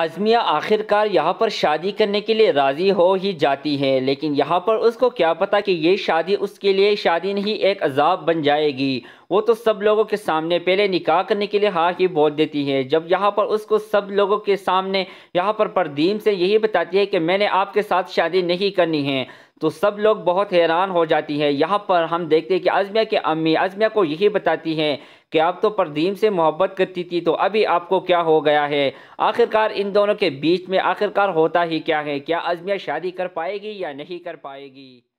आज़मिया आखिरकार यहाँ पर शादी करने के लिए राज़ी हो ही जाती है लेकिन यहाँ पर उसको क्या पता कि ये शादी उसके लिए शादी नहीं एक अजाब बन जाएगी वो तो सब लोगों के सामने पहले निकाह करने के लिए हाँ ही बोल देती है जब यहाँ पर उसको सब लोगों के सामने यहाँ पर परदीम से यही बताती है कि मैंने आपके साथ शादी नहीं करनी है तो सब लोग बहुत हैरान हो जाती है यहाँ पर हम देखते हैं कि अजमिया की अम्मी अजमिया को यही बताती हैं कि आप तो परदीम से मोहब्बत करती थी तो अभी आपको क्या हो गया है आखिरकार इन दोनों के बीच में आखिरकार होता ही क्या है क्या अजमिया शादी कर पाएगी या नहीं कर पाएगी